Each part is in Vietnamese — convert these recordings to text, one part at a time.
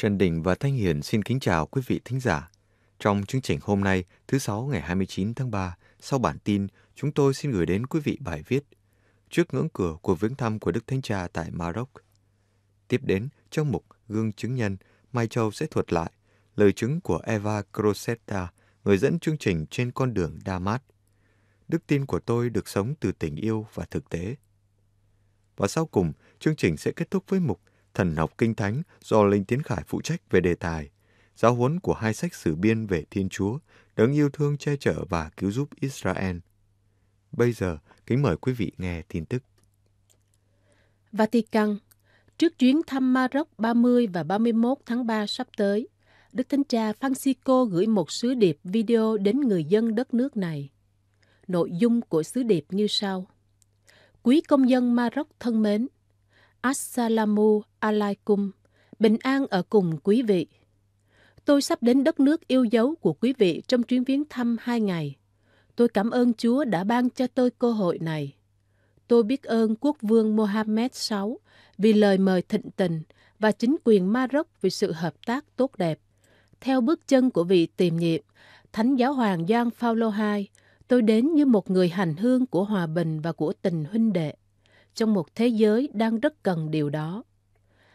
Trần Đình và Thanh Hiền xin kính chào quý vị thính giả. Trong chương trình hôm nay, thứ Sáu ngày 29 tháng 3, sau bản tin, chúng tôi xin gửi đến quý vị bài viết Trước ngưỡng cửa của viếng thăm của Đức Thánh Cha tại Maroc. Tiếp đến, trong mục Gương chứng nhân, Mai Châu sẽ thuật lại lời chứng của Eva Crosetta, người dẫn chương trình trên con đường Đa Mát. Đức tin của tôi được sống từ tình yêu và thực tế. Và sau cùng, chương trình sẽ kết thúc với mục Thần học Kinh Thánh do Linh Tiến Khải phụ trách về đề tài, giáo huấn của hai sách sử biên về Thiên Chúa, đấng yêu thương che chở và cứu giúp Israel. Bây giờ, kính mời quý vị nghe tin tức. Vatican Trước chuyến thăm Maroc 30 và 31 tháng 3 sắp tới, Đức Thánh Cha Francisco gửi một sứ điệp video đến người dân đất nước này. Nội dung của sứ điệp như sau. Quý công dân Maroc thân mến, Assalamu alaikum, bình an ở cùng quý vị. Tôi sắp đến đất nước yêu dấu của quý vị trong chuyến viếng thăm hai ngày. Tôi cảm ơn Chúa đã ban cho tôi cơ hội này. Tôi biết ơn quốc vương Mohammed VI vì lời mời thịnh tình và chính quyền Maroc vì sự hợp tác tốt đẹp. Theo bước chân của vị tiền nhiệm, Thánh giáo hoàng Giang Phaolô II, tôi đến như một người hành hương của hòa bình và của tình huynh đệ trong một thế giới đang rất cần điều đó.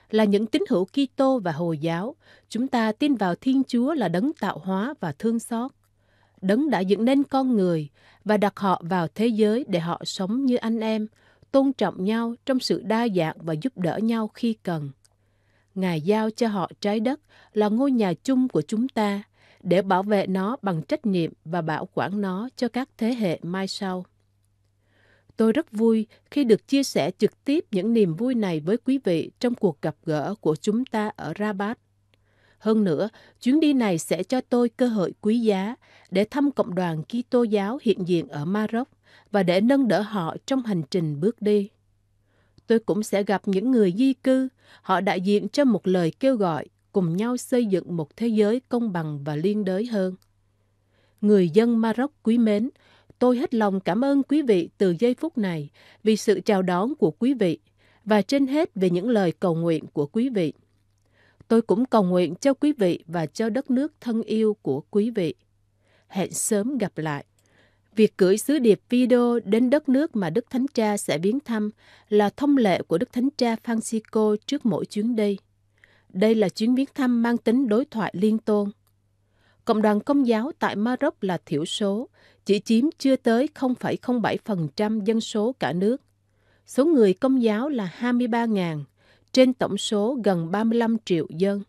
Là những tín hữu Kitô và Hồi giáo, chúng ta tin vào Thiên Chúa là đấng tạo hóa và thương xót. Đấng đã dựng nên con người và đặt họ vào thế giới để họ sống như anh em, tôn trọng nhau trong sự đa dạng và giúp đỡ nhau khi cần. Ngài giao cho họ trái đất là ngôi nhà chung của chúng ta để bảo vệ nó bằng trách nhiệm và bảo quản nó cho các thế hệ mai sau. Tôi rất vui khi được chia sẻ trực tiếp những niềm vui này với quý vị trong cuộc gặp gỡ của chúng ta ở Rabat. Hơn nữa, chuyến đi này sẽ cho tôi cơ hội quý giá để thăm cộng đoàn Kitô giáo hiện diện ở Maroc và để nâng đỡ họ trong hành trình bước đi. Tôi cũng sẽ gặp những người di cư, họ đại diện cho một lời kêu gọi cùng nhau xây dựng một thế giới công bằng và liên đới hơn. Người dân Maroc quý mến, Tôi hết lòng cảm ơn quý vị từ giây phút này vì sự chào đón của quý vị và trên hết về những lời cầu nguyện của quý vị. Tôi cũng cầu nguyện cho quý vị và cho đất nước thân yêu của quý vị. Hẹn sớm gặp lại. Việc gửi sứ điệp video đến đất nước mà Đức Thánh Cha sẽ viếng thăm là thông lệ của Đức Thánh Cha Francisco trước mỗi chuyến đi. Đây là chuyến viếng thăm mang tính đối thoại liên tôn cộng đoàn Công giáo tại Maroc là thiểu số, chỉ chiếm chưa tới 0,07% dân số cả nước. Số người Công giáo là 23.000, trên tổng số gần 35 triệu dân.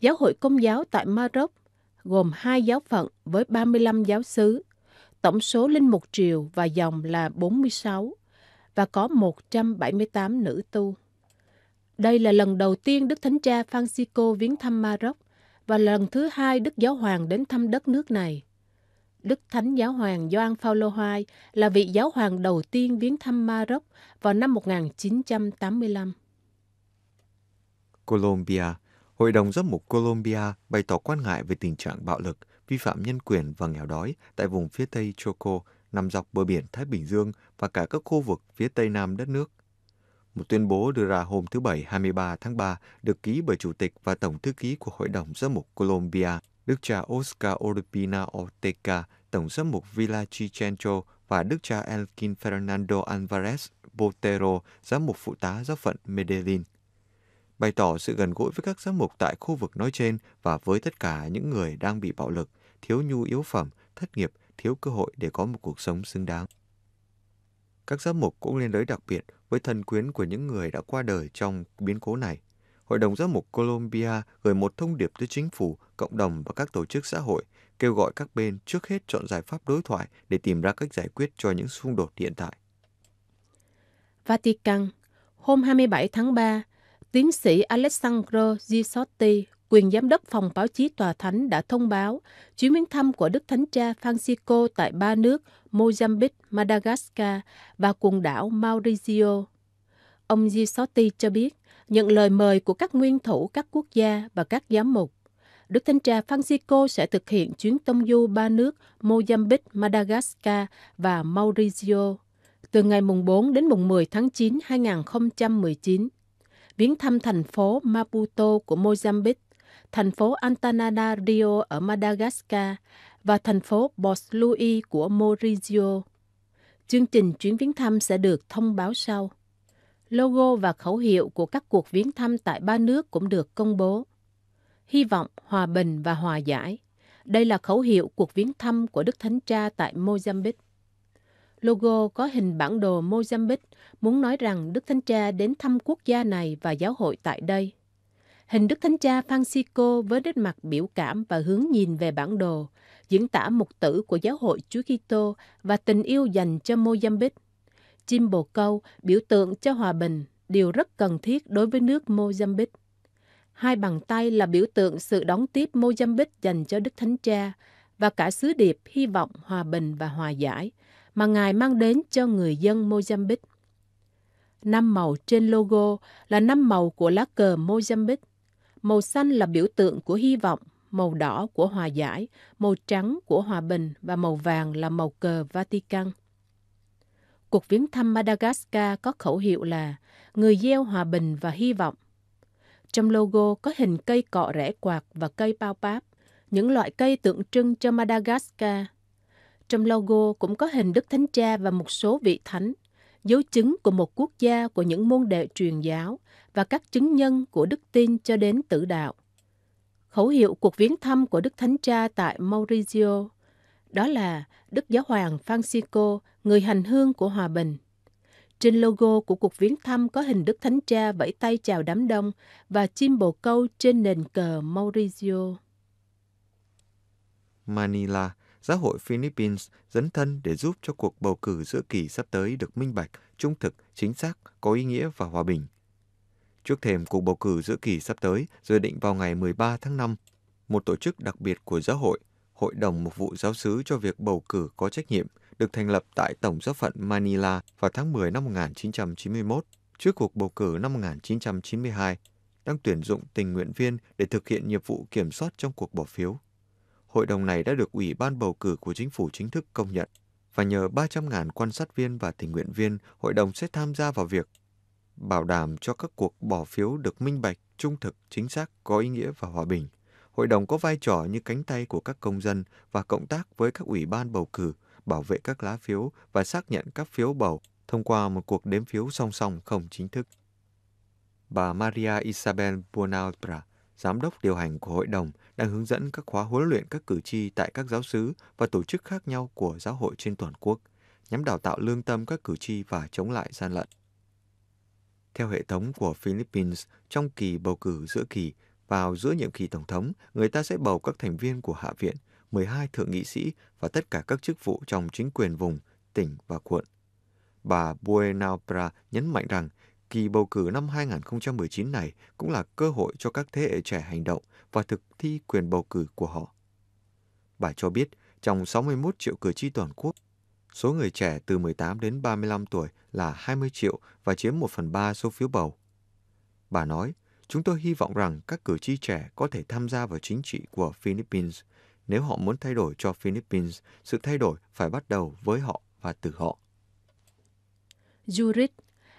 Giáo hội Công giáo tại Maroc gồm hai giáo phận với 35 giáo xứ, tổng số linh mục triều và dòng là 46 và có 178 nữ tu. Đây là lần đầu tiên Đức Thánh Cha Francisco viếng thăm Maroc – và lần thứ hai Đức Giáo Hoàng đến thăm đất nước này. Đức Thánh Giáo Hoàng Gioan Phaolô II là vị giáo hoàng đầu tiên viếng thăm Maroc vào năm 1985. Colombia Hội đồng giám mục Colombia bày tỏ quan ngại về tình trạng bạo lực, vi phạm nhân quyền và nghèo đói tại vùng phía tây Choco, nằm dọc bờ biển Thái Bình Dương và cả các khu vực phía tây nam đất nước. Một tuyên bố đưa ra hôm thứ Bảy 23 tháng 3 được ký bởi Chủ tịch và Tổng thư ký của Hội đồng Giám mục Colombia, Đức cha Oscar Orbina Ortega, Tổng giám mục Villa Chichencho và Đức cha Elkin Fernando Alvarez Botero, giám mục phụ tá giáo phận Medellin. Bày tỏ sự gần gũi với các giám mục tại khu vực nói trên và với tất cả những người đang bị bạo lực, thiếu nhu yếu phẩm, thất nghiệp, thiếu cơ hội để có một cuộc sống xứng đáng. Các giám mục cũng liên đới đặc biệt với thân quyến của những người đã qua đời trong biến cố này. Hội đồng giám mục Colombia gửi một thông điệp tới chính phủ, cộng đồng và các tổ chức xã hội, kêu gọi các bên trước hết chọn giải pháp đối thoại để tìm ra cách giải quyết cho những xung đột hiện tại. Vatican Hôm 27 tháng 3, tiến sĩ Alessandro Gisotti quyền giám đốc phòng báo chí tòa thánh đã thông báo chuyến viếng thăm của Đức Thánh Cha Francisco tại ba nước Mozambique, Madagascar và quần đảo Mauricio. Ông Gisotti cho biết, nhận lời mời của các nguyên thủ các quốc gia và các giám mục, Đức Thánh Cha Francisco sẽ thực hiện chuyến tông du ba nước Mozambique, Madagascar và Mauricio từ ngày mùng 4 đến mùng 10 tháng 9 2019 viếng thăm thành phố Maputo của Mozambique thành phố Antananarivo ở Madagascar và thành phố Boslui của Mauricio. Chương trình chuyến viếng thăm sẽ được thông báo sau. Logo và khẩu hiệu của các cuộc viếng thăm tại ba nước cũng được công bố. Hy vọng, hòa bình và hòa giải. Đây là khẩu hiệu cuộc viếng thăm của Đức Thánh Cha tại Mozambique. Logo có hình bản đồ Mozambique muốn nói rằng Đức Thánh Cha đến thăm quốc gia này và giáo hội tại đây. Hình Đức Thánh Cha Francisco với nét mặt biểu cảm và hướng nhìn về bản đồ, diễn tả mục tử của giáo hội Chúa Kitô và tình yêu dành cho Mozambique. Chim bồ câu biểu tượng cho hòa bình, điều rất cần thiết đối với nước Mozambique. Hai bàn tay là biểu tượng sự đón tiếp Mozambique dành cho Đức Thánh Cha và cả sứ điệp hy vọng hòa bình và hòa giải mà Ngài mang đến cho người dân Mozambique. Năm màu trên logo là năm màu của lá cờ Mozambique Màu xanh là biểu tượng của hy vọng, màu đỏ của hòa giải, màu trắng của hòa bình và màu vàng là màu cờ Vatican. Cuộc viếng thăm Madagascar có khẩu hiệu là Người gieo hòa bình và hy vọng. Trong logo có hình cây cọ rẽ quạt và cây bao báp, những loại cây tượng trưng cho Madagascar. Trong logo cũng có hình Đức Thánh Cha và một số vị thánh, dấu chứng của một quốc gia của những môn đệ truyền giáo và các chứng nhân của đức tin cho đến tử đạo. Khẩu hiệu cuộc viếng thăm của Đức Thánh Cha tại Maurizio đó là Đức Giáo Hoàng Francisco, người hành hương của hòa bình. Trên logo của cuộc viếng thăm có hình Đức Thánh Cha vẫy tay chào đám đông và chim bồ câu trên nền cờ Maurizio. Manila, Giáo hội Philippines dấn thân để giúp cho cuộc bầu cử giữa kỳ sắp tới được minh bạch, trung thực, chính xác, có ý nghĩa và hòa bình trước thềm cuộc bầu cử giữa kỳ sắp tới dự định vào ngày 13 tháng 5. Một tổ chức đặc biệt của giáo hội, Hội đồng Mục vụ Giáo sứ cho việc bầu cử có trách nhiệm, được thành lập tại Tổng giáo phận Manila vào tháng 10 năm 1991, trước cuộc bầu cử năm 1992, đang tuyển dụng tình nguyện viên để thực hiện nhiệm vụ kiểm soát trong cuộc bỏ phiếu. Hội đồng này đã được Ủy ban bầu cử của chính phủ chính thức công nhận và nhờ 300.000 quan sát viên và tình nguyện viên, hội đồng sẽ tham gia vào việc bảo đảm cho các cuộc bỏ phiếu được minh bạch, trung thực, chính xác, có ý nghĩa và hòa bình. Hội đồng có vai trò như cánh tay của các công dân và cộng tác với các ủy ban bầu cử, bảo vệ các lá phiếu và xác nhận các phiếu bầu thông qua một cuộc đếm phiếu song song không chính thức. Bà Maria Isabel Buonaltra, giám đốc điều hành của hội đồng, đang hướng dẫn các khóa huấn luyện các cử tri tại các giáo sứ và tổ chức khác nhau của giáo hội trên toàn quốc, nhằm đào tạo lương tâm các cử tri và chống lại gian lận. Theo hệ thống của Philippines, trong kỳ bầu cử giữa kỳ, vào giữa nhiệm kỳ Tổng thống, người ta sẽ bầu các thành viên của Hạ viện, 12 thượng nghị sĩ và tất cả các chức vụ trong chính quyền vùng, tỉnh và quận. Bà Buenalpra nhấn mạnh rằng kỳ bầu cử năm 2019 này cũng là cơ hội cho các thế hệ trẻ hành động và thực thi quyền bầu cử của họ. Bà cho biết, trong 61 triệu cử tri toàn quốc, Số người trẻ từ 18 đến 35 tuổi là 20 triệu và chiếm 1 phần 3 số phiếu bầu. Bà nói, chúng tôi hy vọng rằng các cử tri trẻ có thể tham gia vào chính trị của Philippines. Nếu họ muốn thay đổi cho Philippines, sự thay đổi phải bắt đầu với họ và từ họ. Zurich,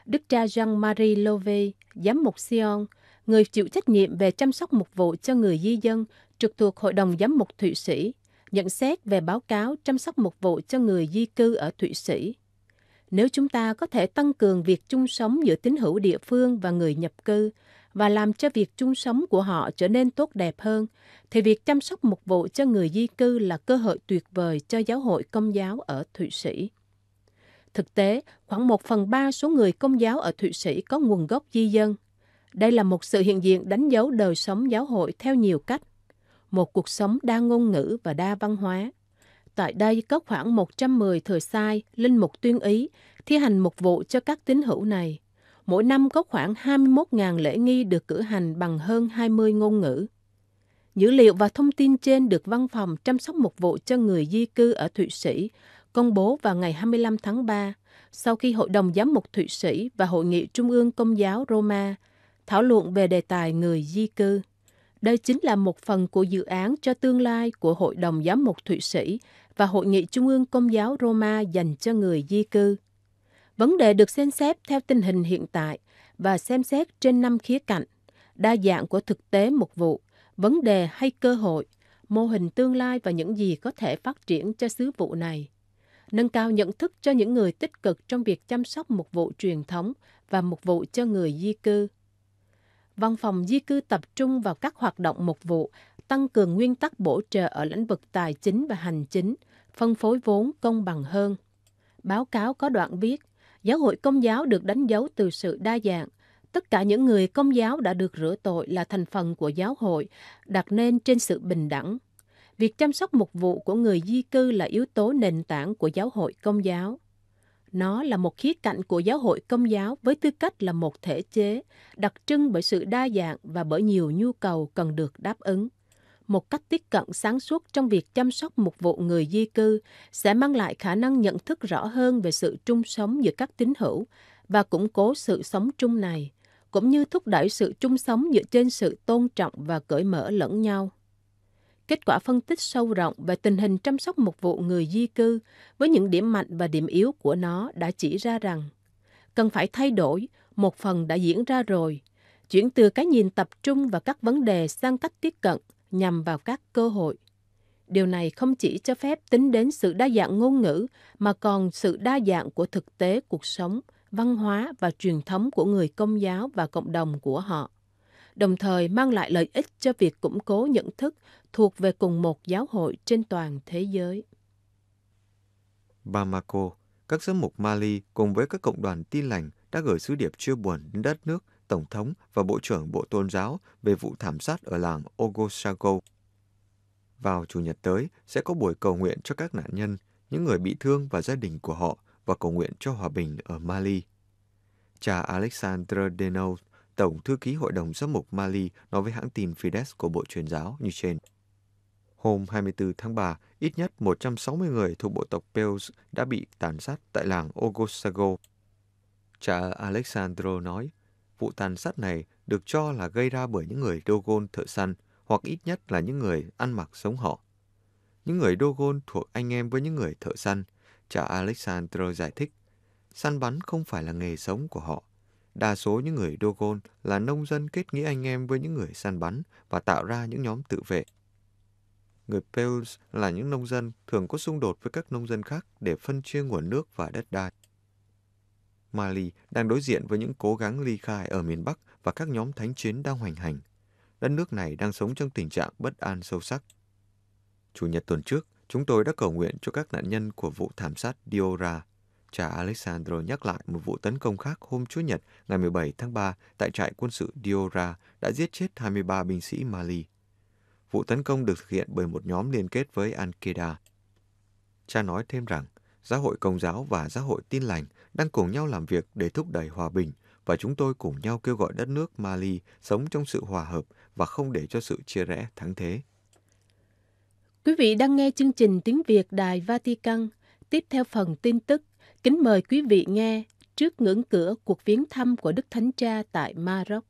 đức cha Jean-Marie Love, giám mục Sion, người chịu trách nhiệm về chăm sóc mục vụ cho người di dân, trực thuộc Hội đồng Giám mục Thụy Sĩ, nhận xét về báo cáo chăm sóc mục vụ cho người di cư ở Thụy Sĩ. Nếu chúng ta có thể tăng cường việc chung sống giữa tín hữu địa phương và người nhập cư và làm cho việc chung sống của họ trở nên tốt đẹp hơn, thì việc chăm sóc mục vụ cho người di cư là cơ hội tuyệt vời cho giáo hội công giáo ở Thụy Sĩ. Thực tế, khoảng 1 phần 3 số người công giáo ở Thụy Sĩ có nguồn gốc di dân. Đây là một sự hiện diện đánh dấu đời sống giáo hội theo nhiều cách một cuộc sống đa ngôn ngữ và đa văn hóa. Tại đây có khoảng 110 thời sai, linh mục tuyên ý, thi hành mục vụ cho các tín hữu này. Mỗi năm có khoảng 21.000 lễ nghi được cử hành bằng hơn 20 ngôn ngữ. Dữ liệu và thông tin trên được Văn phòng chăm sóc mục vụ cho người di cư ở Thụy Sĩ công bố vào ngày 25 tháng 3, sau khi Hội đồng Giám mục Thụy Sĩ và Hội nghị Trung ương Công giáo Roma thảo luận về đề tài người di cư. Đây chính là một phần của dự án cho tương lai của Hội đồng Giám mục Thụy Sĩ và Hội nghị Trung ương Công giáo Roma dành cho người di cư. Vấn đề được xem xét theo tình hình hiện tại và xem xét trên năm khía cạnh, đa dạng của thực tế mục vụ, vấn đề hay cơ hội, mô hình tương lai và những gì có thể phát triển cho sứ vụ này. Nâng cao nhận thức cho những người tích cực trong việc chăm sóc mục vụ truyền thống và mục vụ cho người di cư văn phòng di cư tập trung vào các hoạt động mục vụ, tăng cường nguyên tắc bổ trợ ở lĩnh vực tài chính và hành chính, phân phối vốn công bằng hơn. Báo cáo có đoạn viết, giáo hội công giáo được đánh dấu từ sự đa dạng. Tất cả những người công giáo đã được rửa tội là thành phần của giáo hội, đặt nên trên sự bình đẳng. Việc chăm sóc mục vụ của người di cư là yếu tố nền tảng của giáo hội công giáo. Nó là một khía cạnh của giáo hội công giáo với tư cách là một thể chế, đặc trưng bởi sự đa dạng và bởi nhiều nhu cầu cần được đáp ứng. Một cách tiếp cận sáng suốt trong việc chăm sóc một vụ người di cư sẽ mang lại khả năng nhận thức rõ hơn về sự chung sống giữa các tín hữu và củng cố sự sống chung này, cũng như thúc đẩy sự chung sống dựa trên sự tôn trọng và cởi mở lẫn nhau kết quả phân tích sâu rộng về tình hình chăm sóc một vụ người di cư với những điểm mạnh và điểm yếu của nó đã chỉ ra rằng cần phải thay đổi một phần đã diễn ra rồi chuyển từ cái nhìn tập trung vào các vấn đề sang cách tiếp cận nhằm vào các cơ hội điều này không chỉ cho phép tính đến sự đa dạng ngôn ngữ mà còn sự đa dạng của thực tế cuộc sống văn hóa và truyền thống của người công giáo và cộng đồng của họ đồng thời mang lại lợi ích cho việc củng cố nhận thức thuộc về cùng một giáo hội trên toàn thế giới. Bamako, các giám mục Mali cùng với các cộng đoàn tin lành đã gửi sứ điệp chia buồn đến đất nước, Tổng thống và Bộ trưởng Bộ Tôn giáo về vụ thảm sát ở làng Ogosago. Vào Chủ nhật tới sẽ có buổi cầu nguyện cho các nạn nhân, những người bị thương và gia đình của họ và cầu nguyện cho hòa bình ở Mali. Cha Alexandre Denault, Tổng thư ký Hội đồng giám mục Mali nói với hãng tin Fides của Bộ Truyền giáo như trên. Hôm 24 tháng 3, ít nhất 160 người thuộc bộ tộc Peus đã bị tàn sát tại làng Ogosago. Cha Alexandro nói, vụ tàn sát này được cho là gây ra bởi những người Dogon thợ săn hoặc ít nhất là những người ăn mặc giống họ. Những người Dogon thuộc anh em với những người thợ săn, cha Alexandro giải thích. Săn bắn không phải là nghề sống của họ – Đa số những người Dogon là nông dân kết nghĩa anh em với những người săn bắn và tạo ra những nhóm tự vệ. Người Pels là những nông dân thường có xung đột với các nông dân khác để phân chia nguồn nước và đất đai. Mali đang đối diện với những cố gắng ly khai ở miền Bắc và các nhóm thánh chiến đang hoành hành. Đất nước này đang sống trong tình trạng bất an sâu sắc. Chủ nhật tuần trước, chúng tôi đã cầu nguyện cho các nạn nhân của vụ thảm sát Diora cha Alexandro nhắc lại một vụ tấn công khác hôm Chủ nhật ngày 17 tháng 3 tại trại quân sự Diora đã giết chết 23 binh sĩ Mali. Vụ tấn công được thực hiện bởi một nhóm liên kết với Al-Qaeda. Cha nói thêm rằng, giáo hội công giáo và giáo hội tin lành đang cùng nhau làm việc để thúc đẩy hòa bình và chúng tôi cùng nhau kêu gọi đất nước Mali sống trong sự hòa hợp và không để cho sự chia rẽ thắng thế. Quý vị đang nghe chương trình tiếng Việt Đài Vatican. Tiếp theo phần tin tức Kính mời quý vị nghe trước ngưỡng cửa cuộc viếng thăm của Đức Thánh Cha tại Maroc.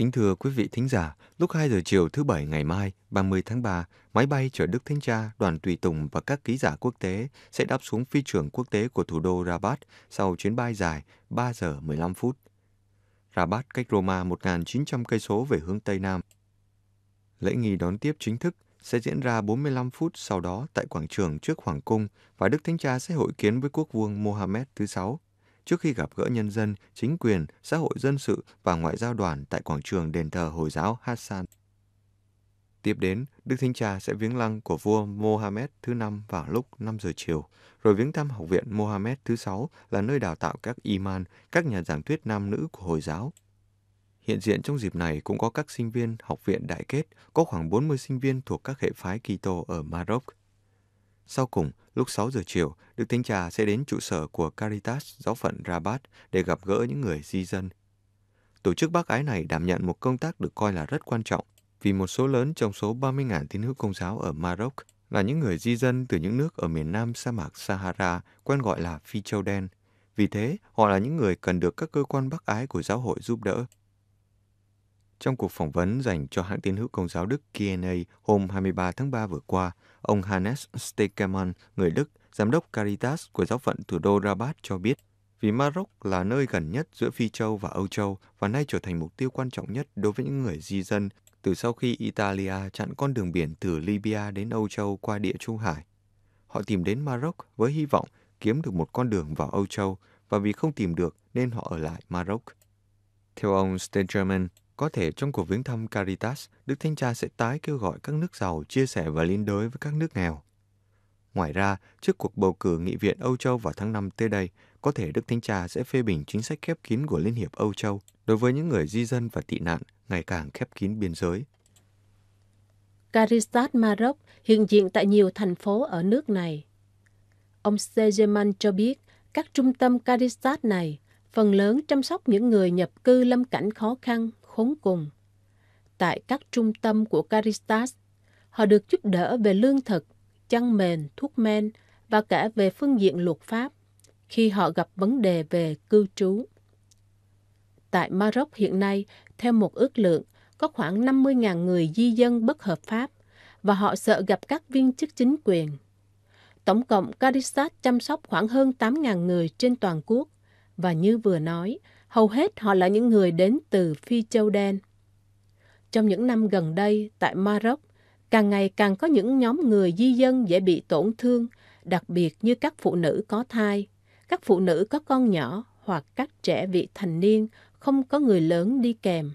Kính thưa quý vị thính giả, lúc 2 giờ chiều thứ Bảy ngày mai, 30 tháng 3, máy bay chở Đức Thánh Cha, đoàn tùy tùng và các ký giả quốc tế sẽ đáp xuống phi trường quốc tế của thủ đô Rabat sau chuyến bay dài 3 giờ 15 phút. Rabat cách Roma 1.900 cây số về hướng Tây Nam. Lễ nghi đón tiếp chính thức sẽ diễn ra 45 phút sau đó tại quảng trường trước Hoàng Cung và Đức Thánh Cha sẽ hội kiến với quốc vương Mohammed thứ sáu trước khi gặp gỡ nhân dân, chính quyền, xã hội dân sự và ngoại giao đoàn tại quảng trường đền thờ Hồi giáo Hassan. Tiếp đến, Đức Thánh Cha sẽ viếng lăng của vua Mohammed thứ năm vào lúc 5 giờ chiều, rồi viếng thăm học viện Mohammed thứ sáu là nơi đào tạo các iman, các nhà giảng thuyết nam nữ của Hồi giáo. Hiện diện trong dịp này cũng có các sinh viên học viện đại kết, có khoảng 40 sinh viên thuộc các hệ phái Kitô ở Maroc. Sau cùng, lúc 6 giờ chiều, Đức Thánh Cha sẽ đến trụ sở của Caritas giáo phận Rabat để gặp gỡ những người di dân. Tổ chức bác ái này đảm nhận một công tác được coi là rất quan trọng vì một số lớn trong số 30.000 tín hữu công giáo ở Maroc là những người di dân từ những nước ở miền nam sa mạc Sahara, quen gọi là Phi Châu Đen. Vì thế, họ là những người cần được các cơ quan bác ái của giáo hội giúp đỡ. Trong cuộc phỏng vấn dành cho hãng tin hữu công giáo Đức KNA hôm 23 tháng 3 vừa qua, ông Hannes Stekeman, người Đức, giám đốc Caritas của giáo phận thủ đô Rabat cho biết, vì Maroc là nơi gần nhất giữa Phi châu và Âu châu và nay trở thành mục tiêu quan trọng nhất đối với những người di dân từ sau khi Italia chặn con đường biển từ Libya đến Âu châu qua địa Trung Hải. Họ tìm đến Maroc với hy vọng kiếm được một con đường vào Âu châu và vì không tìm được nên họ ở lại Maroc. Theo ông Stegerman, có thể trong cuộc viếng thăm Caritas, Đức Thánh Cha sẽ tái kêu gọi các nước giàu chia sẻ và liên đới với các nước nghèo. Ngoài ra, trước cuộc bầu cử nghị viện Âu Châu vào tháng 5 tới đây, có thể Đức Thánh Cha sẽ phê bình chính sách khép kín của Liên hiệp Âu Châu đối với những người di dân và tị nạn ngày càng khép kín biên giới. Caritas Maroc hiện diện tại nhiều thành phố ở nước này. Ông Sejeman cho biết, các trung tâm Caritas này phần lớn chăm sóc những người nhập cư lâm cảnh khó khăn khốn cùng. Tại các trung tâm của Caritas, họ được giúp đỡ về lương thực, chăn mền, thuốc men và cả về phương diện luật pháp khi họ gặp vấn đề về cư trú. Tại Maroc hiện nay, theo một ước lượng, có khoảng 50.000 người di dân bất hợp pháp và họ sợ gặp các viên chức chính quyền. Tổng cộng, Caritas chăm sóc khoảng hơn 8.000 người trên toàn quốc và như vừa nói, Hầu hết họ là những người đến từ Phi Châu Đen. Trong những năm gần đây, tại Maroc, càng ngày càng có những nhóm người di dân dễ bị tổn thương, đặc biệt như các phụ nữ có thai, các phụ nữ có con nhỏ hoặc các trẻ vị thành niên không có người lớn đi kèm.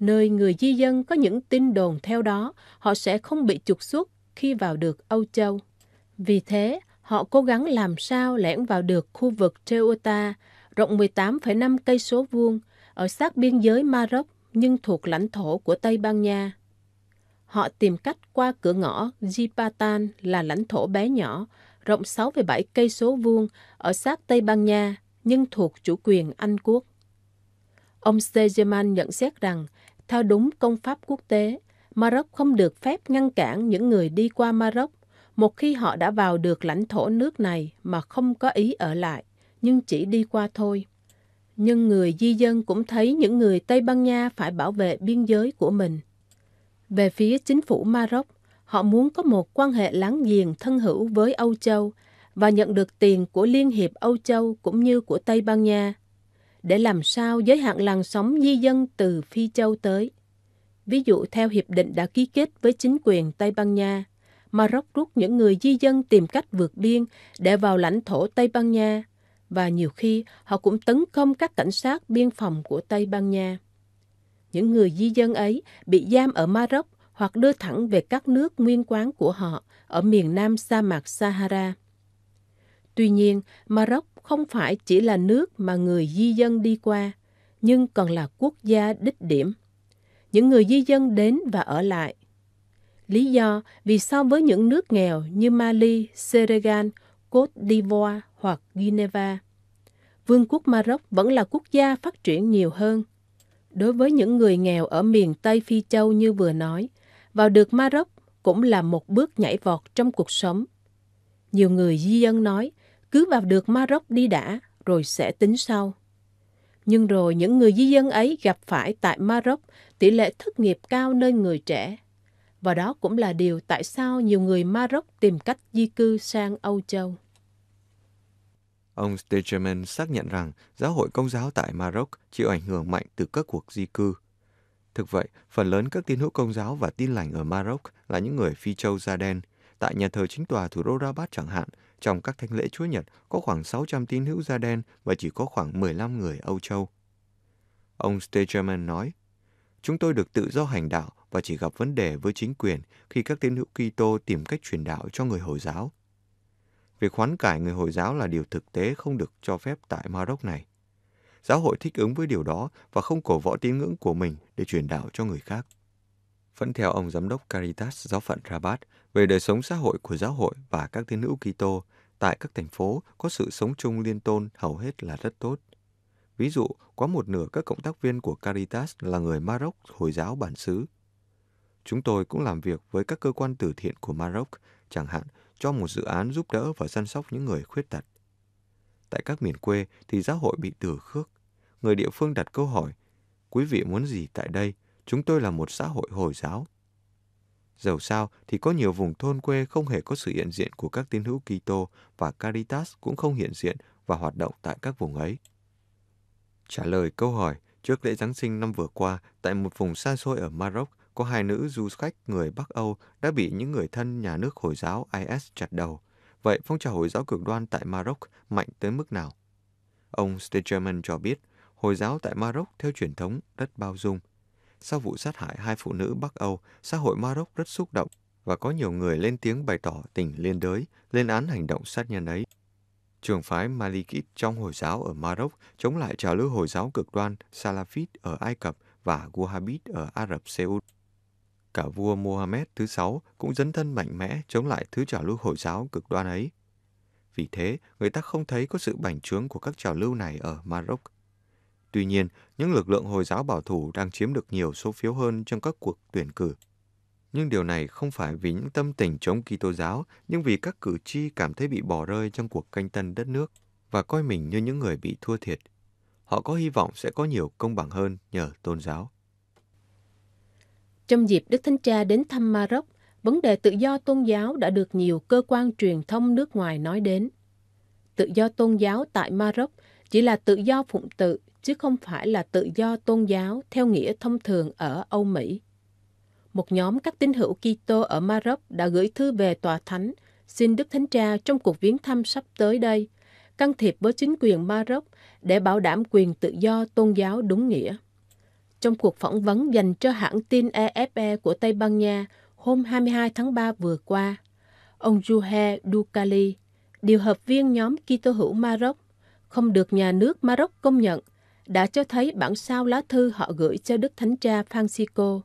Nơi người di dân có những tin đồn theo đó, họ sẽ không bị trục xuất khi vào được Âu Châu. Vì thế, họ cố gắng làm sao lẻn vào được khu vực Ceuta rộng 18,5 cây số vuông, ở sát biên giới Maroc nhưng thuộc lãnh thổ của Tây Ban Nha. Họ tìm cách qua cửa ngõ Zipatan là lãnh thổ bé nhỏ, rộng 6,7 cây số vuông ở sát Tây Ban Nha nhưng thuộc chủ quyền Anh quốc. Ông Sejeman nhận xét rằng, theo đúng công pháp quốc tế, Maroc không được phép ngăn cản những người đi qua Maroc một khi họ đã vào được lãnh thổ nước này mà không có ý ở lại nhưng chỉ đi qua thôi. Nhưng người di dân cũng thấy những người Tây Ban Nha phải bảo vệ biên giới của mình. Về phía chính phủ Maroc, họ muốn có một quan hệ láng giềng thân hữu với Âu Châu và nhận được tiền của Liên hiệp Âu Châu cũng như của Tây Ban Nha để làm sao giới hạn làn sóng di dân từ Phi Châu tới. Ví dụ theo hiệp định đã ký kết với chính quyền Tây Ban Nha, Maroc rút những người di dân tìm cách vượt biên để vào lãnh thổ Tây Ban Nha và nhiều khi họ cũng tấn công các cảnh sát biên phòng của Tây Ban Nha. Những người di dân ấy bị giam ở Maroc hoặc đưa thẳng về các nước nguyên quán của họ ở miền nam sa mạc Sahara. Tuy nhiên, Maroc không phải chỉ là nước mà người di dân đi qua, nhưng còn là quốc gia đích điểm. Những người di dân đến và ở lại. Lý do vì so với những nước nghèo như Mali, Senegal, Côte d'Ivoire hoặc Geneva. Vương quốc Maroc vẫn là quốc gia phát triển nhiều hơn. Đối với những người nghèo ở miền Tây Phi Châu như vừa nói, vào được Maroc cũng là một bước nhảy vọt trong cuộc sống. Nhiều người di dân nói, cứ vào được Maroc đi đã, rồi sẽ tính sau. Nhưng rồi những người di dân ấy gặp phải tại Maroc tỷ lệ thất nghiệp cao nơi người trẻ. Và đó cũng là điều tại sao nhiều người Maroc tìm cách di cư sang Âu Châu. Ông Stegeman xác nhận rằng giáo hội công giáo tại Maroc chịu ảnh hưởng mạnh từ các cuộc di cư. Thực vậy, phần lớn các tín hữu công giáo và tin lành ở Maroc là những người phi châu da đen. Tại nhà thờ chính tòa thủ đô Rabat chẳng hạn, trong các thánh lễ Chúa Nhật có khoảng 600 tín hữu da đen và chỉ có khoảng 15 người Âu Châu. Ông Stegeman nói, Chúng tôi được tự do hành đạo và chỉ gặp vấn đề với chính quyền khi các tín hữu Kitô tìm cách truyền đạo cho người Hồi giáo. Việc hoán cải người Hồi giáo là điều thực tế không được cho phép tại Maroc này. Giáo hội thích ứng với điều đó và không cổ võ tín ngưỡng của mình để truyền đạo cho người khác. Vẫn theo ông giám đốc Caritas giáo phận Rabat về đời sống xã hội của giáo hội và các tín hữu Kitô, tại các thành phố có sự sống chung liên tôn hầu hết là rất tốt. Ví dụ, có một nửa các cộng tác viên của Caritas là người Maroc Hồi giáo bản xứ. Chúng tôi cũng làm việc với các cơ quan từ thiện của Maroc, chẳng hạn cho một dự án giúp đỡ và săn sóc những người khuyết tật. Tại các miền quê thì giáo hội bị từ khước. Người địa phương đặt câu hỏi, quý vị muốn gì tại đây? Chúng tôi là một xã hội Hồi giáo. Dầu sao thì có nhiều vùng thôn quê không hề có sự hiện diện của các tín hữu Kitô và Caritas cũng không hiện diện và hoạt động tại các vùng ấy. Trả lời câu hỏi, trước lễ Giáng sinh năm vừa qua tại một vùng xa xôi ở Maroc, có hai nữ du khách người Bắc Âu đã bị những người thân nhà nước Hồi giáo IS chặt đầu. Vậy phong trào Hồi giáo cực đoan tại Maroc mạnh tới mức nào? Ông Stegerman cho biết, Hồi giáo tại Maroc theo truyền thống rất bao dung. Sau vụ sát hại hai phụ nữ Bắc Âu, xã hội Maroc rất xúc động và có nhiều người lên tiếng bày tỏ tình liên đới, lên án hành động sát nhân ấy. Trường phái Malikit trong Hồi giáo ở Maroc chống lại trào lưu Hồi giáo cực đoan Salafit ở Ai Cập và Wahhabit ở Ả Rập Xê Út cả vua Mohammed thứ sáu cũng dấn thân mạnh mẽ chống lại thứ trào lưu Hồi giáo cực đoan ấy. Vì thế, người ta không thấy có sự bành trướng của các trào lưu này ở Maroc. Tuy nhiên, những lực lượng Hồi giáo bảo thủ đang chiếm được nhiều số phiếu hơn trong các cuộc tuyển cử. Nhưng điều này không phải vì những tâm tình chống Kitô giáo, nhưng vì các cử tri cảm thấy bị bỏ rơi trong cuộc canh tân đất nước và coi mình như những người bị thua thiệt. Họ có hy vọng sẽ có nhiều công bằng hơn nhờ tôn giáo. Trong dịp Đức Thánh Cha đến thăm Maroc, vấn đề tự do tôn giáo đã được nhiều cơ quan truyền thông nước ngoài nói đến. Tự do tôn giáo tại Maroc chỉ là tự do phụng tự, chứ không phải là tự do tôn giáo theo nghĩa thông thường ở Âu Mỹ. Một nhóm các tín hữu Kitô ở Maroc đã gửi thư về tòa thánh xin Đức Thánh Cha trong cuộc viếng thăm sắp tới đây can thiệp với chính quyền Maroc để bảo đảm quyền tự do tôn giáo đúng nghĩa trong cuộc phỏng vấn dành cho hãng tin EFE của Tây Ban Nha hôm 22 tháng 3 vừa qua. Ông Juhe Dukali, điều hợp viên nhóm Kitô hữu Maroc, không được nhà nước Maroc công nhận, đã cho thấy bản sao lá thư họ gửi cho Đức Thánh Cha Francisco.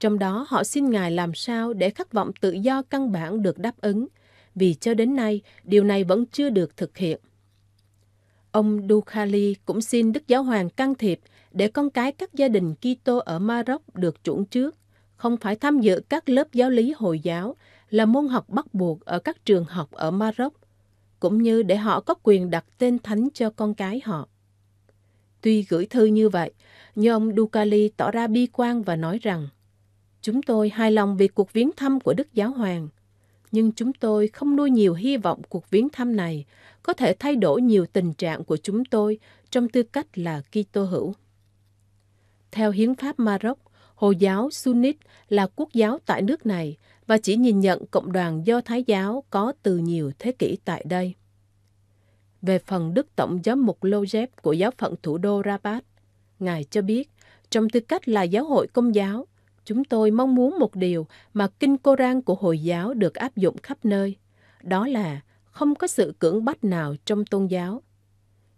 Trong đó họ xin Ngài làm sao để khát vọng tự do căn bản được đáp ứng, vì cho đến nay điều này vẫn chưa được thực hiện. Ông Dukali cũng xin Đức Giáo Hoàng can thiệp để con cái các gia đình Kitô ở Maroc được chuẩn trước, không phải tham dự các lớp giáo lý Hồi giáo là môn học bắt buộc ở các trường học ở Maroc, cũng như để họ có quyền đặt tên thánh cho con cái họ. Tuy gửi thư như vậy, nhưng ông Ducali tỏ ra bi quan và nói rằng Chúng tôi hài lòng vì cuộc viếng thăm của Đức Giáo Hoàng, nhưng chúng tôi không nuôi nhiều hy vọng cuộc viếng thăm này có thể thay đổi nhiều tình trạng của chúng tôi trong tư cách là Kitô hữu. Theo hiến pháp Maroc, Hồi giáo Sunnit là quốc giáo tại nước này và chỉ nhìn nhận cộng đoàn Do Thái giáo có từ nhiều thế kỷ tại đây. Về phần Đức Tổng giám mục Lojeb của giáo phận thủ đô Rabat, Ngài cho biết, trong tư cách là giáo hội công giáo, chúng tôi mong muốn một điều mà Kinh Koran của Hồi giáo được áp dụng khắp nơi. Đó là không có sự cưỡng bắt nào trong tôn giáo,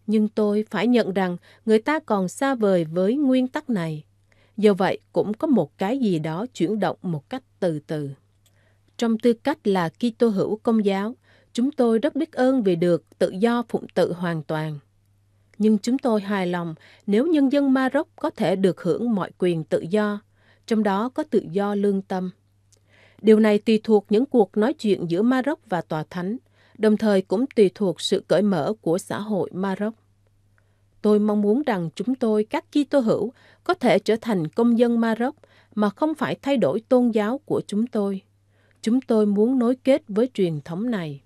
nhưng tôi phải nhận rằng người ta còn xa vời với nguyên tắc này. Do vậy, cũng có một cái gì đó chuyển động một cách từ từ. Trong tư cách là Kitô hữu công giáo, chúng tôi rất biết ơn vì được tự do phụng tự hoàn toàn. Nhưng chúng tôi hài lòng nếu nhân dân Maroc có thể được hưởng mọi quyền tự do, trong đó có tự do lương tâm. Điều này tùy thuộc những cuộc nói chuyện giữa Maroc và Tòa Thánh – đồng thời cũng tùy thuộc sự cởi mở của xã hội Maroc. Tôi mong muốn rằng chúng tôi, các Kitô hữu, có thể trở thành công dân Maroc mà không phải thay đổi tôn giáo của chúng tôi. Chúng tôi muốn nối kết với truyền thống này.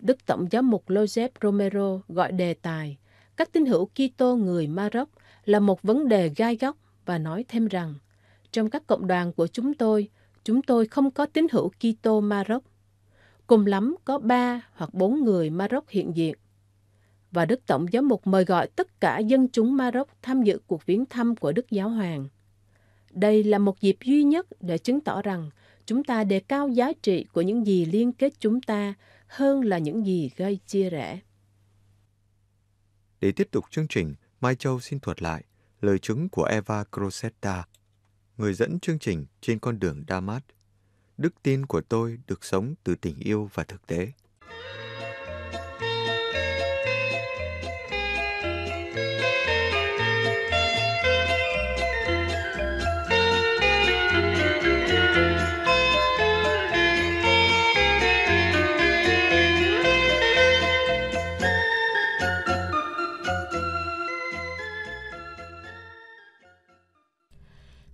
Đức Tổng giám mục Josep Romero gọi đề tài các tín hữu Kitô người Maroc là một vấn đề gai góc và nói thêm rằng trong các cộng đoàn của chúng tôi, chúng tôi không có tín hữu Kitô Maroc cùng lắm có ba hoặc bốn người Maroc hiện diện. Và Đức Tổng Giám mục mời gọi tất cả dân chúng Maroc tham dự cuộc viếng thăm của Đức Giáo Hoàng. Đây là một dịp duy nhất để chứng tỏ rằng chúng ta đề cao giá trị của những gì liên kết chúng ta hơn là những gì gây chia rẽ. Để tiếp tục chương trình, Mai Châu xin thuật lại lời chứng của Eva Crosetta, người dẫn chương trình trên con đường Damas đức tin của tôi được sống từ tình yêu và thực tế.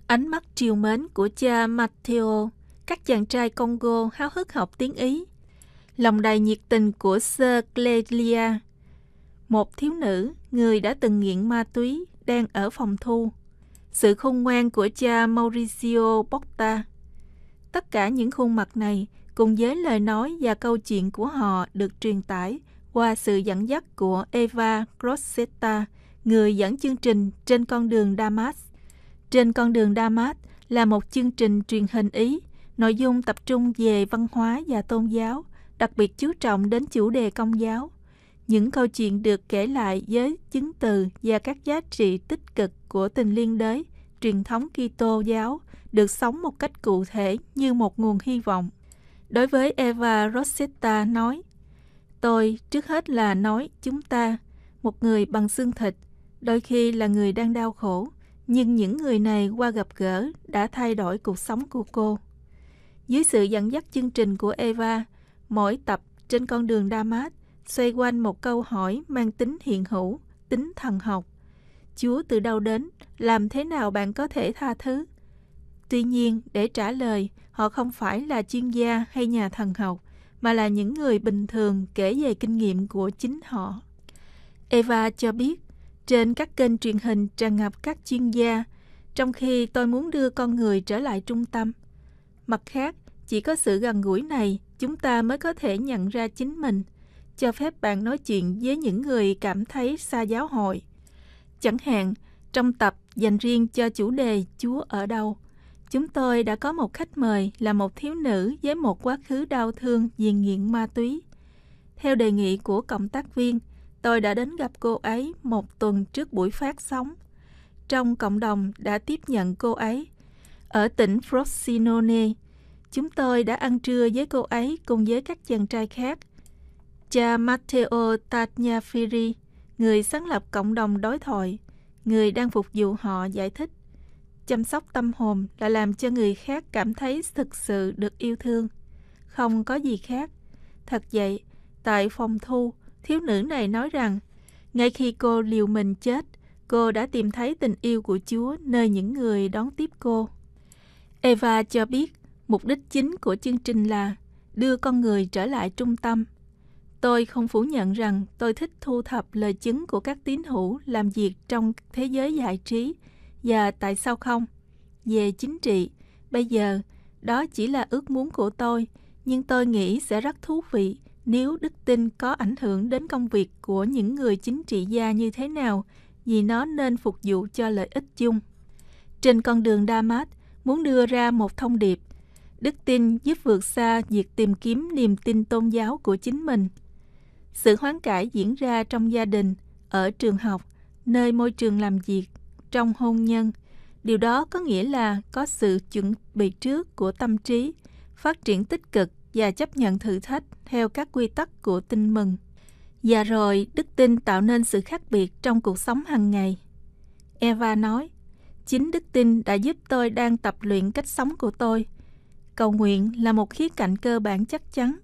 Ánh mắt triều mến của cha Matteo các chàng trai Congo háo hức học tiếng Ý. Lòng đầy nhiệt tình của Sir Clelia, một thiếu nữ, người đã từng nghiện ma túy, đang ở phòng thu. Sự khôn ngoan của cha Mauricio Botta. Tất cả những khuôn mặt này cùng với lời nói và câu chuyện của họ được truyền tải qua sự dẫn dắt của Eva Crosetta, người dẫn chương trình Trên con đường Damas. Trên con đường Damas là một chương trình truyền hình Ý Nội dung tập trung về văn hóa và tôn giáo, đặc biệt chú trọng đến chủ đề công giáo. Những câu chuyện được kể lại với chứng từ và các giá trị tích cực của tình liên đới, truyền thống Kitô giáo được sống một cách cụ thể như một nguồn hy vọng. Đối với Eva Rosetta nói, Tôi trước hết là nói chúng ta, một người bằng xương thịt, đôi khi là người đang đau khổ, nhưng những người này qua gặp gỡ đã thay đổi cuộc sống của cô. Dưới sự dẫn dắt chương trình của Eva, mỗi tập trên con đường Damas xoay quanh một câu hỏi mang tính hiện hữu, tính thần học. Chúa từ đâu đến? Làm thế nào bạn có thể tha thứ? Tuy nhiên, để trả lời, họ không phải là chuyên gia hay nhà thần học, mà là những người bình thường kể về kinh nghiệm của chính họ. Eva cho biết, trên các kênh truyền hình tràn ngập các chuyên gia, trong khi tôi muốn đưa con người trở lại trung tâm – Mặt khác, chỉ có sự gần gũi này, chúng ta mới có thể nhận ra chính mình, cho phép bạn nói chuyện với những người cảm thấy xa giáo hội. Chẳng hạn, trong tập dành riêng cho chủ đề Chúa ở đâu, chúng tôi đã có một khách mời là một thiếu nữ với một quá khứ đau thương vì nghiện ma túy. Theo đề nghị của cộng tác viên, tôi đã đến gặp cô ấy một tuần trước buổi phát sóng. Trong cộng đồng đã tiếp nhận cô ấy ở tỉnh Frosinone, chúng tôi đã ăn trưa với cô ấy cùng với các chàng trai khác. Cha Matteo Tagnafiri, người sáng lập cộng đồng đối thoại, người đang phục vụ họ giải thích. Chăm sóc tâm hồn là làm cho người khác cảm thấy thực sự được yêu thương. Không có gì khác. Thật vậy, tại phòng thu, thiếu nữ này nói rằng, ngay khi cô liều mình chết, cô đã tìm thấy tình yêu của Chúa nơi những người đón tiếp cô. Eva cho biết mục đích chính của chương trình là đưa con người trở lại trung tâm. Tôi không phủ nhận rằng tôi thích thu thập lời chứng của các tín hữu làm việc trong thế giới giải trí và tại sao không? Về chính trị, bây giờ đó chỉ là ước muốn của tôi, nhưng tôi nghĩ sẽ rất thú vị nếu đức tin có ảnh hưởng đến công việc của những người chính trị gia như thế nào vì nó nên phục vụ cho lợi ích chung. Trên con đường Damas, muốn đưa ra một thông điệp. Đức tin giúp vượt xa việc tìm kiếm niềm tin tôn giáo của chính mình. Sự hoán cải diễn ra trong gia đình, ở trường học, nơi môi trường làm việc, trong hôn nhân. Điều đó có nghĩa là có sự chuẩn bị trước của tâm trí, phát triển tích cực và chấp nhận thử thách theo các quy tắc của tin mừng. Và rồi, đức tin tạo nên sự khác biệt trong cuộc sống hàng ngày. Eva nói, Chính đức tin đã giúp tôi đang tập luyện cách sống của tôi. Cầu nguyện là một khía cạnh cơ bản chắc chắn,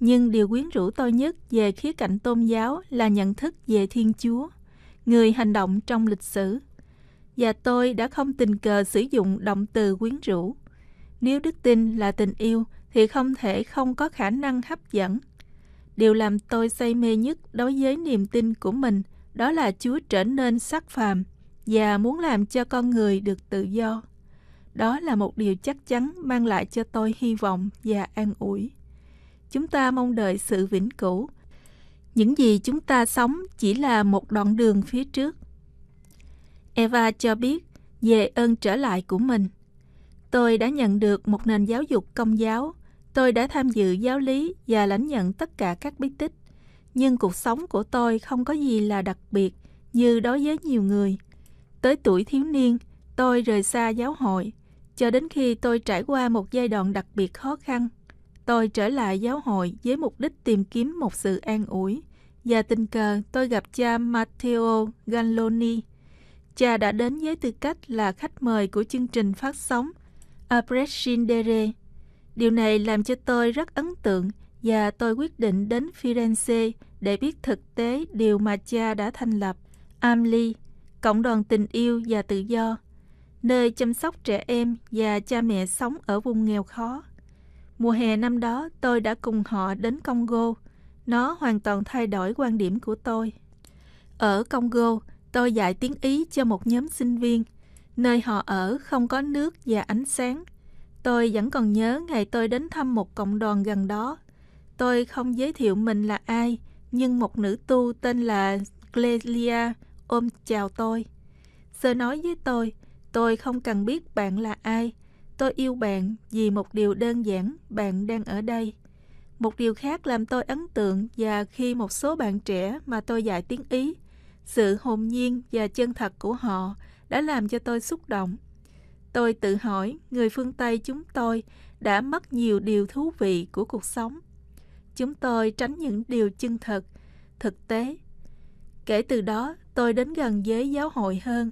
nhưng điều quyến rũ tôi nhất về khía cạnh tôn giáo là nhận thức về Thiên Chúa, người hành động trong lịch sử. Và tôi đã không tình cờ sử dụng động từ quyến rũ. Nếu đức tin là tình yêu thì không thể không có khả năng hấp dẫn. Điều làm tôi say mê nhất đối với niềm tin của mình đó là Chúa trở nên sắc phàm và muốn làm cho con người được tự do. Đó là một điều chắc chắn mang lại cho tôi hy vọng và an ủi. Chúng ta mong đợi sự vĩnh cửu. Những gì chúng ta sống chỉ là một đoạn đường phía trước. Eva cho biết về ơn trở lại của mình. Tôi đã nhận được một nền giáo dục công giáo. Tôi đã tham dự giáo lý và lãnh nhận tất cả các bí tích. Nhưng cuộc sống của tôi không có gì là đặc biệt như đối với nhiều người. Tới tuổi thiếu niên, tôi rời xa giáo hội, cho đến khi tôi trải qua một giai đoạn đặc biệt khó khăn. Tôi trở lại giáo hội với mục đích tìm kiếm một sự an ủi, và tình cờ tôi gặp cha Matteo Galloni. Cha đã đến với tư cách là khách mời của chương trình phát sóng Aprescindere. Điều này làm cho tôi rất ấn tượng và tôi quyết định đến Firenze để biết thực tế điều mà cha đã thành lập, Amli cộng đoàn tình yêu và tự do, nơi chăm sóc trẻ em và cha mẹ sống ở vùng nghèo khó. Mùa hè năm đó, tôi đã cùng họ đến Congo. Nó hoàn toàn thay đổi quan điểm của tôi. Ở Congo, tôi dạy tiếng Ý cho một nhóm sinh viên. Nơi họ ở không có nước và ánh sáng. Tôi vẫn còn nhớ ngày tôi đến thăm một cộng đoàn gần đó. Tôi không giới thiệu mình là ai, nhưng một nữ tu tên là Clelia ôm chào tôi. Sơ nói với tôi, tôi không cần biết bạn là ai. Tôi yêu bạn vì một điều đơn giản, bạn đang ở đây. Một điều khác làm tôi ấn tượng và khi một số bạn trẻ mà tôi dạy tiếng Ý, sự hồn nhiên và chân thật của họ đã làm cho tôi xúc động. Tôi tự hỏi, người phương Tây chúng tôi đã mất nhiều điều thú vị của cuộc sống. Chúng tôi tránh những điều chân thật, thực tế. Kể từ đó, tôi đến gần với giáo hội hơn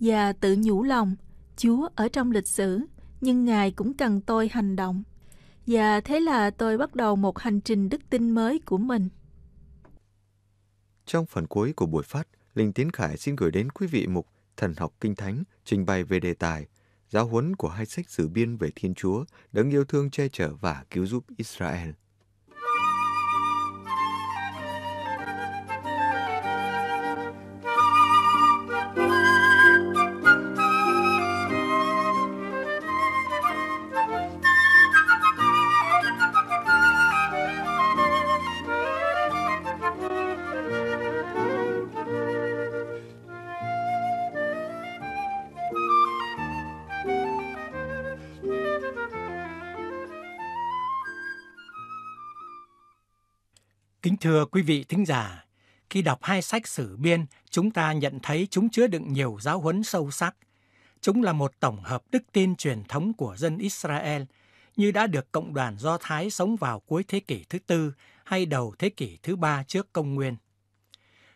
và tự nhủ lòng Chúa ở trong lịch sử, nhưng Ngài cũng cần tôi hành động. Và thế là tôi bắt đầu một hành trình đức tin mới của mình. Trong phần cuối của buổi phát, Linh Tiến Khải xin gửi đến quý vị mục Thần học Kinh Thánh trình bày về đề tài giáo huấn của hai sách sử biên về Thiên Chúa, đấng yêu thương che chở và cứu giúp Israel. Thưa quý vị thính giả, khi đọc hai sách sử biên, chúng ta nhận thấy chúng chứa đựng nhiều giáo huấn sâu sắc. Chúng là một tổng hợp đức tin truyền thống của dân Israel, như đã được cộng đoàn Do Thái sống vào cuối thế kỷ thứ tư hay đầu thế kỷ thứ ba trước công nguyên.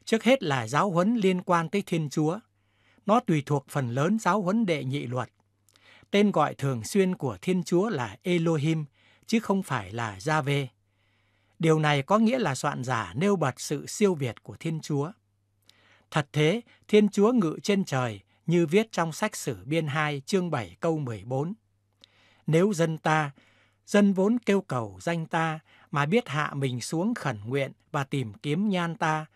Trước hết là giáo huấn liên quan tới Thiên Chúa. Nó tùy thuộc phần lớn giáo huấn đệ nhị luật. Tên gọi thường xuyên của Thiên Chúa là Elohim, chứ không phải là Gia-vê. Điều này có nghĩa là soạn giả nêu bật sự siêu việt của Thiên Chúa. Thật thế, Thiên Chúa ngự trên trời như viết trong sách sử biên 2 chương 7 câu 14. Nếu dân ta, dân vốn kêu cầu danh ta mà biết hạ mình xuống khẩn nguyện và tìm kiếm nhan ta,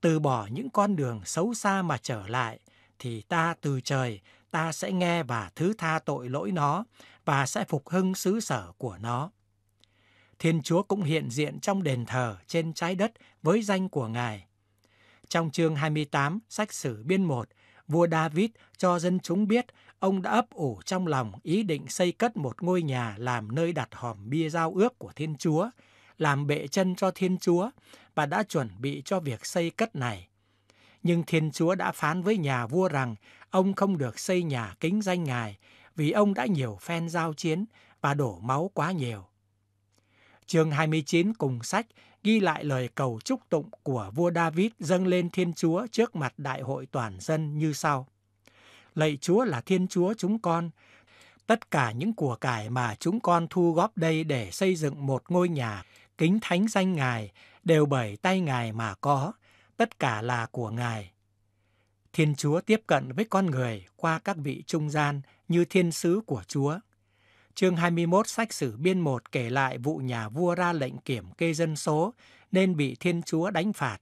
từ bỏ những con đường xấu xa mà trở lại, thì ta từ trời, ta sẽ nghe và thứ tha tội lỗi nó và sẽ phục hưng xứ sở của nó. Thiên Chúa cũng hiện diện trong đền thờ trên trái đất với danh của Ngài. Trong chương 28, sách sử biên 1, vua David cho dân chúng biết ông đã ấp ủ trong lòng ý định xây cất một ngôi nhà làm nơi đặt hòm bia giao ước của Thiên Chúa, làm bệ chân cho Thiên Chúa và đã chuẩn bị cho việc xây cất này. Nhưng Thiên Chúa đã phán với nhà vua rằng ông không được xây nhà kính danh Ngài vì ông đã nhiều phen giao chiến và đổ máu quá nhiều. Chương 29 cùng sách ghi lại lời cầu chúc tụng của vua David dâng lên Thiên Chúa trước mặt đại hội toàn dân như sau. Lạy Chúa là Thiên Chúa chúng con, tất cả những của cải mà chúng con thu góp đây để xây dựng một ngôi nhà kính thánh danh Ngài đều bởi tay Ngài mà có, tất cả là của Ngài. Thiên Chúa tiếp cận với con người qua các vị trung gian như thiên sứ của Chúa. Chương 21 sách sử biên 1 kể lại vụ nhà vua ra lệnh kiểm kê dân số nên bị Thiên Chúa đánh phạt.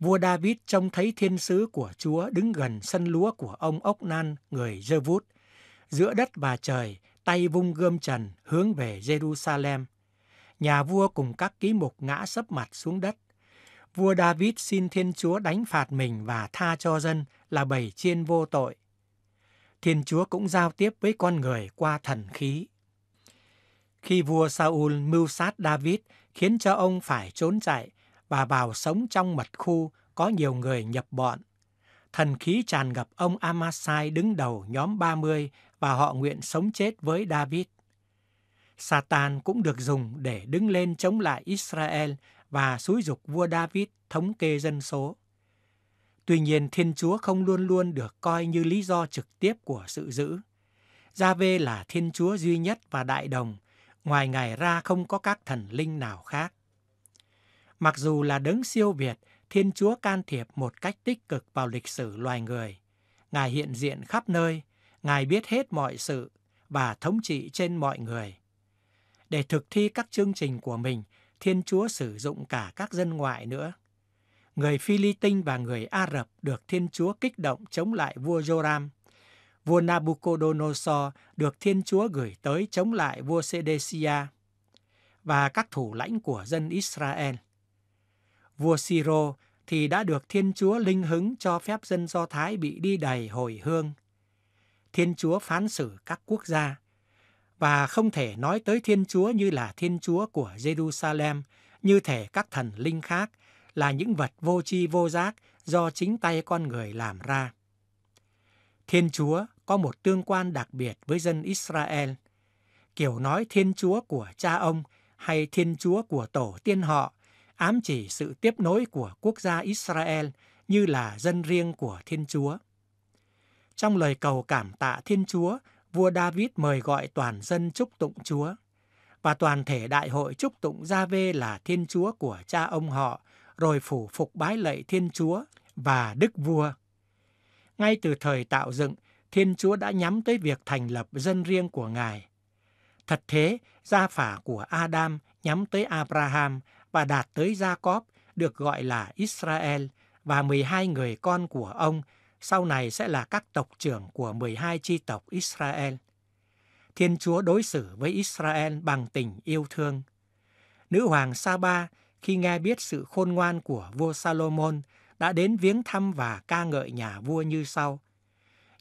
Vua David trông thấy thiên sứ của Chúa đứng gần sân lúa của ông Ốc Nan, người Dơ Vút, giữa đất và trời, tay vung gươm trần hướng về Jerusalem. Nhà vua cùng các ký mục ngã sấp mặt xuống đất. Vua David xin Thiên Chúa đánh phạt mình và tha cho dân là bầy chiên vô tội. Thiên Chúa cũng giao tiếp với con người qua thần khí. Khi vua Saul mưu sát David khiến cho ông phải trốn chạy và vào sống trong mật khu có nhiều người nhập bọn. Thần khí tràn ngập ông Amasai đứng đầu nhóm 30 và họ nguyện sống chết với David. Satan cũng được dùng để đứng lên chống lại Israel và xúi dục vua David thống kê dân số. Tuy nhiên Thiên Chúa không luôn luôn được coi như lý do trực tiếp của sự giữ. Gia Vê là Thiên Chúa duy nhất và đại đồng, ngoài Ngài ra không có các thần linh nào khác. Mặc dù là đấng siêu việt, Thiên Chúa can thiệp một cách tích cực vào lịch sử loài người. Ngài hiện diện khắp nơi, Ngài biết hết mọi sự và thống trị trên mọi người. Để thực thi các chương trình của mình, Thiên Chúa sử dụng cả các dân ngoại nữa người phi và người Ả Rập được Thiên Chúa kích động chống lại vua Joram. Vua Nabucodonosor được Thiên Chúa gửi tới chống lại vua Sedecia và các thủ lãnh của dân Israel. Vua Siro thì đã được Thiên Chúa linh hứng cho phép dân Do Thái bị đi đầy hồi hương. Thiên Chúa phán xử các quốc gia và không thể nói tới Thiên Chúa như là Thiên Chúa của Jerusalem, như thể các thần linh khác là những vật vô tri vô giác do chính tay con người làm ra. Thiên Chúa có một tương quan đặc biệt với dân Israel. Kiểu nói Thiên Chúa của cha ông hay Thiên Chúa của tổ tiên họ ám chỉ sự tiếp nối của quốc gia Israel như là dân riêng của Thiên Chúa. Trong lời cầu cảm tạ Thiên Chúa, vua David mời gọi toàn dân chúc tụng Chúa và toàn thể đại hội chúc tụng Gia Vê là Thiên Chúa của cha ông họ rồi phủ phục bái lạy Thiên Chúa và Đức Vua. Ngay từ thời tạo dựng, Thiên Chúa đã nhắm tới việc thành lập dân riêng của Ngài. Thật thế, gia phả của Adam nhắm tới Abraham và đạt tới Jacob được gọi là Israel và 12 người con của ông sau này sẽ là các tộc trưởng của 12 chi tộc Israel. Thiên Chúa đối xử với Israel bằng tình yêu thương. Nữ hoàng Saba khi nghe biết sự khôn ngoan của vua Salomon đã đến viếng thăm và ca ngợi nhà vua như sau.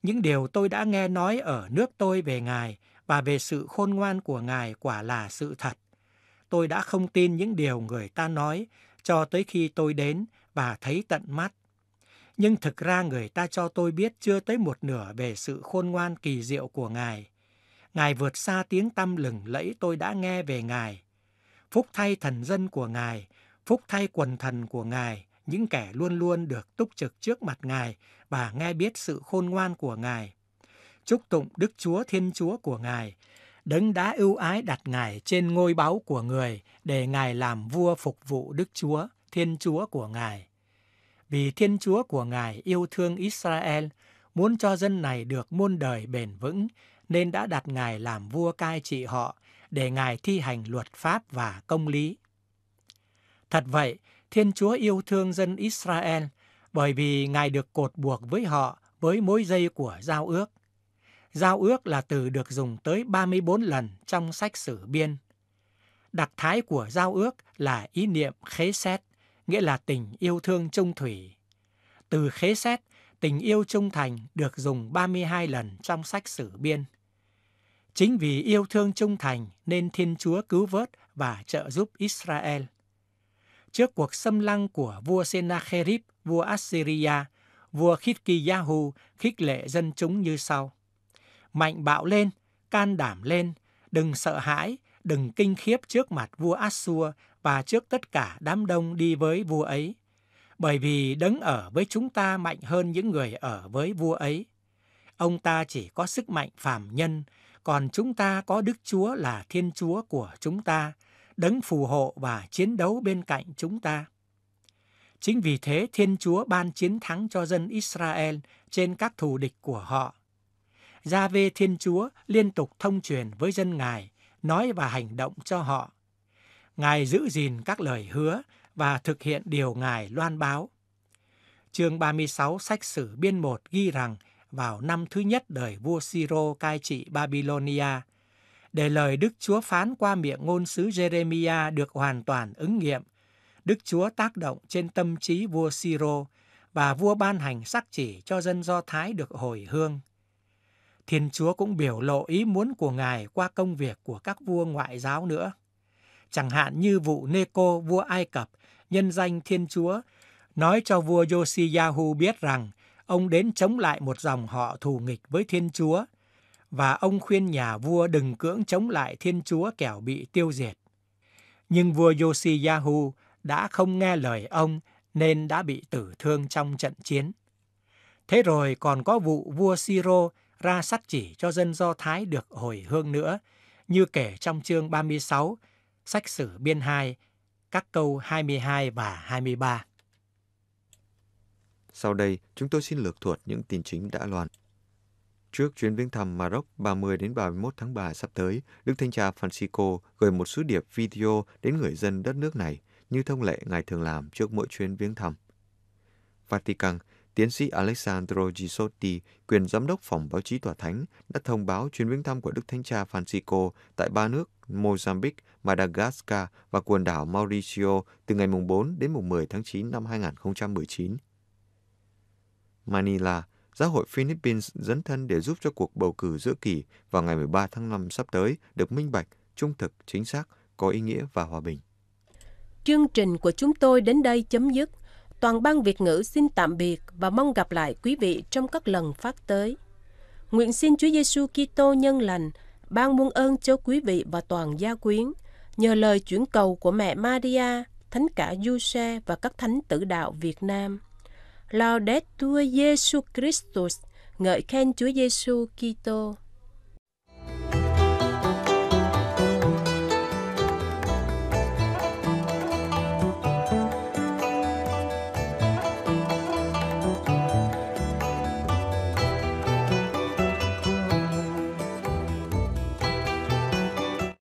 Những điều tôi đã nghe nói ở nước tôi về Ngài và về sự khôn ngoan của Ngài quả là sự thật. Tôi đã không tin những điều người ta nói cho tới khi tôi đến và thấy tận mắt. Nhưng thực ra người ta cho tôi biết chưa tới một nửa về sự khôn ngoan kỳ diệu của Ngài. Ngài vượt xa tiếng tâm lừng lẫy tôi đã nghe về Ngài phúc thay thần dân của Ngài, phúc thay quần thần của Ngài, những kẻ luôn luôn được túc trực trước mặt Ngài và nghe biết sự khôn ngoan của Ngài. Chúc tụng Đức Chúa Thiên Chúa của Ngài, đấng đã ưu ái đặt Ngài trên ngôi báu của người để Ngài làm vua phục vụ Đức Chúa, Thiên Chúa của Ngài. Vì Thiên Chúa của Ngài yêu thương Israel, muốn cho dân này được muôn đời bền vững, nên đã đặt Ngài làm vua cai trị họ, để Ngài thi hành luật pháp và công lý. Thật vậy, Thiên Chúa yêu thương dân Israel bởi vì Ngài được cột buộc với họ với mối dây của giao ước. Giao ước là từ được dùng tới 34 lần trong sách sử biên. Đặc thái của giao ước là ý niệm khế xét, nghĩa là tình yêu thương trung thủy. Từ khế xét, tình yêu trung thành được dùng 32 lần trong sách sử biên. Chính vì yêu thương trung thành nên Thiên Chúa cứu vớt và trợ giúp Israel. Trước cuộc xâm lăng của vua Sennacherib, vua Assyria, vua Khitkiyahu khích lệ dân chúng như sau. Mạnh bạo lên, can đảm lên, đừng sợ hãi, đừng kinh khiếp trước mặt vua Assur và trước tất cả đám đông đi với vua ấy. Bởi vì đấng ở với chúng ta mạnh hơn những người ở với vua ấy. Ông ta chỉ có sức mạnh phàm nhân, còn chúng ta có Đức Chúa là Thiên Chúa của chúng ta, đấng phù hộ và chiến đấu bên cạnh chúng ta. Chính vì thế Thiên Chúa ban chiến thắng cho dân Israel trên các thù địch của họ. Gia về Thiên Chúa liên tục thông truyền với dân Ngài, nói và hành động cho họ. Ngài giữ gìn các lời hứa và thực hiện điều Ngài loan báo. Chương 36 sách sử biên một ghi rằng vào năm thứ nhất đời vua Siro cai trị Babylonia, để lời Đức Chúa phán qua miệng ngôn sứ Jeremia được hoàn toàn ứng nghiệm. Đức Chúa tác động trên tâm trí vua Siro và vua ban hành sắc chỉ cho dân Do Thái được hồi hương. Thiên Chúa cũng biểu lộ ý muốn của Ngài qua công việc của các vua ngoại giáo nữa. Chẳng hạn như vụ Neco vua Ai Cập, nhân danh Thiên Chúa, nói cho vua Yoshiyahu biết rằng ông đến chống lại một dòng họ thù nghịch với Thiên Chúa và ông khuyên nhà vua đừng cưỡng chống lại Thiên Chúa kẻo bị tiêu diệt. Nhưng vua Yoshiyahu đã không nghe lời ông nên đã bị tử thương trong trận chiến. Thế rồi còn có vụ vua Siro ra sắc chỉ cho dân Do Thái được hồi hương nữa, như kể trong chương 36, sách sử biên 2, các câu 22 và 23. Sau đây, chúng tôi xin lược thuật những tin chính đã loan. Trước chuyến viếng thăm Maroc 30 đến 31 tháng 3 sắp tới, Đức Thanh tra Francisco gửi một sứ điệp video đến người dân đất nước này, như thông lệ ngài thường làm trước mỗi chuyến viếng thăm. Vatican, tiến sĩ Alessandro Gisotti, quyền giám đốc phòng báo chí tòa thánh, đã thông báo chuyến viếng thăm của Đức Thánh Cha Francisco tại ba nước Mozambique, Madagascar và quần đảo Mauricio từ ngày 4 đến 10 tháng 9 năm 2019. Manila, Giáo hội Philippines dấn thân để giúp cho cuộc bầu cử giữa kỳ vào ngày 13 tháng 5 sắp tới được minh bạch, trung thực, chính xác, có ý nghĩa và hòa bình. Chương trình của chúng tôi đến đây chấm dứt. Toàn ban Việt ngữ xin tạm biệt và mong gặp lại quý vị trong các lần phát tới. Nguyện xin Chúa Giêsu Kitô nhân lành ban muôn ơn cho quý vị và toàn gia quyến nhờ lời chuyển cầu của mẹ Maria, thánh cả Giuse và các thánh tử đạo Việt Nam. Laudetur Jesus Christus, ngợi khen Chúa Giêsu Kitô.